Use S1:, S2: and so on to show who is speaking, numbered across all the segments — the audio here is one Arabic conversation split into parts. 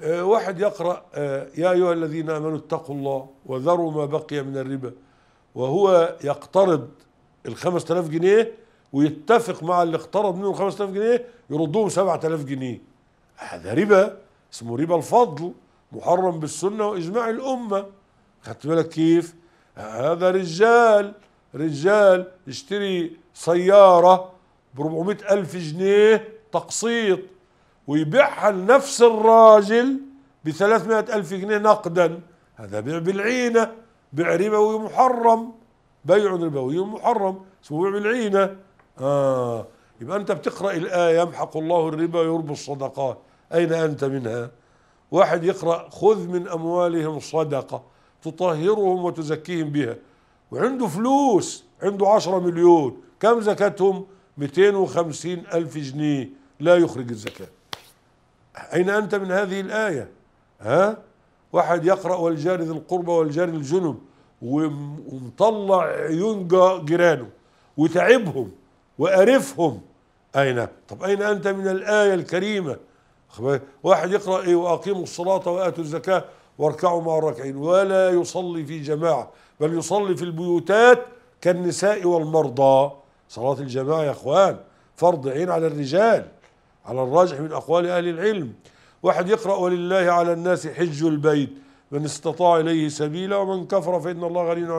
S1: آه، واحد يقرأ آه، يا أيها الذين آمنوا اتقوا الله وذروا ما بقي من الربا وهو يقترض ال 5000 جنيه ويتفق مع اللي اقترض منه ال 5000 جنيه يردهم 7000 جنيه هذا ربا اسمه ربا الفضل محرم بالسنة وإجماع الأمة خدت بالك كيف هذا رجال رجال يشتري سيارة ب 400000 جنيه تقسيط ويبيعها لنفس الراجل ب ألف جنيه نقدا هذا بيع بالعينة بيع ربوي محرم بيع ربوي محرم اسمه بيع بالعينة آه يبقى أنت بتقرأ الآية يمحق الله الربا ويربي الصدقات أين أنت منها واحد يقرأ خذ من أموالهم صدقة تطهرهم وتزكيهم بها وعنده فلوس عنده عشرة مليون كم زكاتهم 250 ألف جنيه لا يخرج الزكاه أين أنت من هذه الآية ها واحد يقرأ والجار ذي القربى والجار الجنب ومطلع عيون جيرانه وتعبهم وأرفهم أين طب أين أنت من الآية الكريمة واحد يقرأ إيه وأقيموا الصلاة وآتوا الزكاة واركعوا مع الراكعين ولا يصلي في جماعة بل يصلي في البيوتات كالنساء والمرضى صلاة الجماعة يا إخوان فرض عين على الرجال على الراجح من أقوال أهل العلم واحد يقرأ ولله على الناس حج البيت من استطاع إليه سبيلا ومن كفر فإن الله غني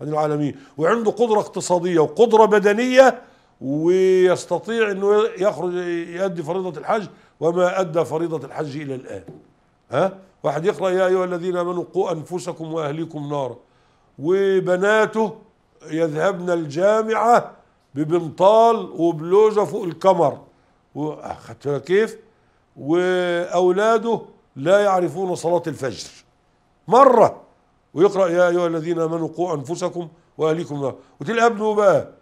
S1: عن العالمين وعنده قدرة اقتصادية وقدرة بدنية ويستطيع أنه يخرج يؤدي فريضة الحج وما أدى فريضة الحج إلى الآن ها واحد يقرأ يا أيها الذين آمنوا قوا أنفسكم وأهليكم نارا وبناته يذهبن الجامعة ببنطال وبلوزة فوق الكمر واخدت بالك كيف واولاده لا يعرفون صلاه الفجر مره ويقرا يا ايها الذين امنوا قوا انفسكم واهليكم نارا وتلقى ابنه بقى